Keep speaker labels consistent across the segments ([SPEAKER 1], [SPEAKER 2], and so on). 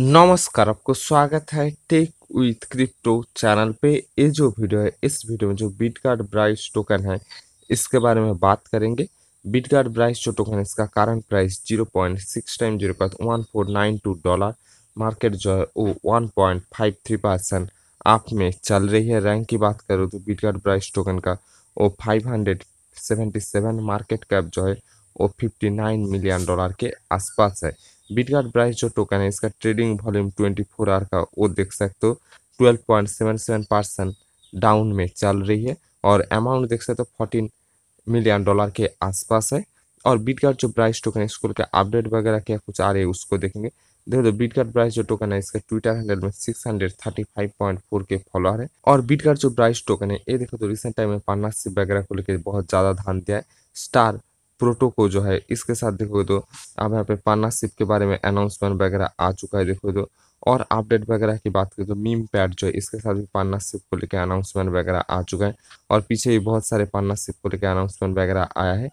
[SPEAKER 1] नमस्कार आपको स्वागत है टेक विथ क्रिप्टो चैनल पे ये जो वीडियो है इस वीडियो में जो बिटगार्ड ब्राइस टोकन है इसके बारे में बात करेंगे बिटगार्ड ब्राइस जो टोकन है इसका कारण price zero point six time zero पाँच one four nine two dollar market जो है वो one point five three percent आप में चल रही है रैंक की बात करूँ तो बिटगार्ड ब्राइस टोकन का वो five hundred seventy seven market cap जो है वो फिफ्टी नाइन मिलियन डॉलर के आसपास है बिटगार्ड ब्राइस जो टोकन है इसका ट्रेडिंग वॉल्यूम 24 आवर का वो देख सकते हो 12.77 परसेंट डाउन में चल रही है और अमाउंट देख सकते हो फोर्टीन मिलियन डॉलर के आसपास है और बिटगार्ड जो प्राइस टोकन है इसको लेकर अपडेट वगैरह क्या कुछ आ रही है उसको देखेंगे देखो तो बिटगार्ड प्राइस जो टोकन है इसका ट्विटर हैंडल में six hundred thirty five point four K follower है और बिटगार्ड जो प्राइस टोकन है ये देखो तो रिसेंट टाइम में पार्टनरशिप वगैरह को लेकर बहुत ज़्यादा ध्यान दिया है स्टार प्रोटो को जो है इसके साथ देखो तो आप यहाँ पे पार्टनरशिप के बारे में अनाउंसमेंट वगैरह आ चुका है देखो तो और अपडेट वगैरह की बात करें तो मीम पैड जो है इसके साथ भी पार्टनरशिप को लेकर अनाउंसमेंट वगैरह आ चुका है और पीछे भी बहुत सारे पार्टनरशिप को लेकर अनाउंसमेंट वगैरह आया है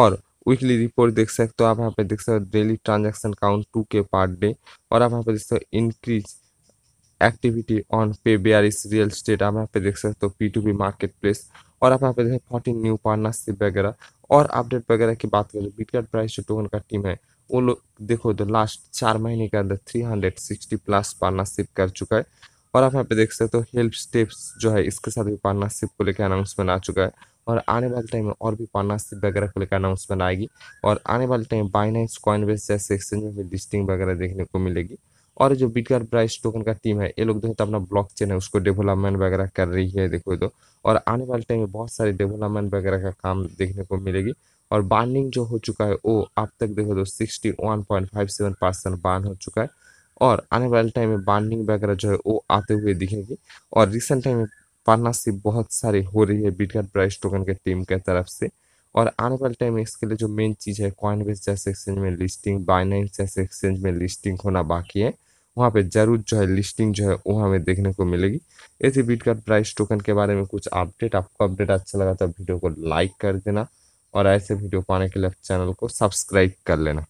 [SPEAKER 1] और वीकली रिपोर्ट देख सकते हो आप यहाँ पे देख सकते हो daily transaction count two K per day और आप यहाँ पे देख सकते हो इंक्रीज एक्टिविटी ऑन पे इस रियल स्टेट आप यहाँ पे देख सकते हो P two P market place और आप यहाँ पे देखें फोर्टीन न्यू पार्टनरशिप वगैरह और अपडेट वगैरह की बात करें बिटकॉइन तो प्राइस जो टोकन का टीम है वो लोग देखो तो लास्ट चार महीने के अंदर three hundred sixty plus partnership कर चुका है और आप यहाँ पे देख सकते हो हेल्प स्टेप्स जो है इसके साथ भी पार्टनरशिप को लेकर अनाउंसमेंट आ चुका है और आने वाले टाइम में और भी पार्टनरशिप वगैरह को लेकर अनाउंसमेंट आएगी और आने वाले टाइम बाइनेंस बेस जैसे एक्सचेंज में भी लिस्टिंग वगैरह देखने को मिलेगी और जो बिटगार प्राइस टोकन का टीम है ये लोग देखो तो अपना ब्लॉक चेन है उसको डेवलपमेंट वगैरह कर रही है देखो तो और आने वाले टाइम में बहुत सारे डेवलपमेंट वगैरह का काम देखने को मिलेगी और बार्निंग जो हो चुका है वो अब तक देखो तो sixty one point five seven percent burn हो चुका है और आने वाले टाइम में बार्निंग वगैरह जो है वो आते हुए दिखेगी और रिसेंट टाइम में पार्टनरशिप बहुत सारी हो रही है बिटकॉइन प्राइस टोकन के टीम के तरफ से और आने वाले टाइम में इसके लिए जो मेन चीज़ है कॉइन बेस जैसे एक्सचेंज में लिस्टिंग बाइनेंस जैसे एक्सचेंज में लिस्टिंग होना बाकी है वहाँ पे ज़रूर जो है लिस्टिंग जो है वो हमें देखने को मिलेगी ऐसे थी बिटकॉइन प्राइस टोकन के बारे में कुछ अपडेट आपको अपडेट अच्छा लगा तो वीडियो को लाइक कर देना और ऐसे वीडियो पाने के लिए चैनल को सब्सक्राइब कर लेना